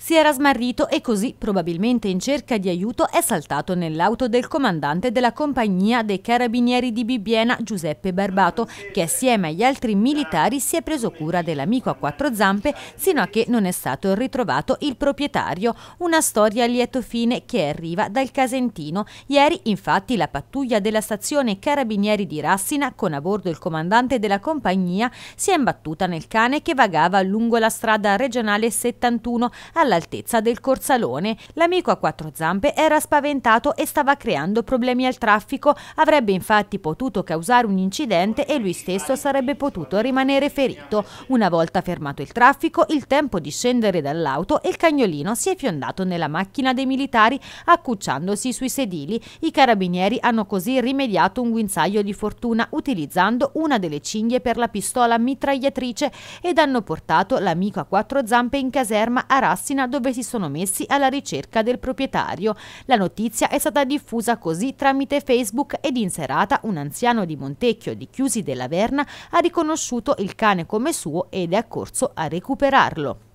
Si era smarrito e così, probabilmente in cerca di aiuto, è saltato nell'auto del comandante della compagnia dei carabinieri di Bibbiena, Giuseppe Barbato, che assieme agli altri militari si è preso cura dell'amico a quattro zampe sino a che non è stato ritrovato il proprietario. Una storia a lieto fine che arriva dal Casentino. Ieri, infatti, la pattuglia della stazione Carabinieri di Rassina, con a bordo il comandante della compagnia, si è imbattuta nel cane che vagava lungo la strada regionale 71 alla all'altezza del corsalone. L'amico a quattro zampe era spaventato e stava creando problemi al traffico, avrebbe infatti potuto causare un incidente e lui stesso sarebbe potuto rimanere ferito. Una volta fermato il traffico, il tempo di scendere dall'auto e il cagnolino si è fiondato nella macchina dei militari accucciandosi sui sedili. I carabinieri hanno così rimediato un guinzaglio di fortuna utilizzando una delle cinghie per la pistola mitragliatrice ed hanno portato l'amico a quattro zampe in caserma a Rassina cucina dove si sono messi alla ricerca del proprietario. La notizia è stata diffusa così tramite Facebook ed in serata un anziano di Montecchio di Chiusi della Verna ha riconosciuto il cane come suo ed è accorso a recuperarlo.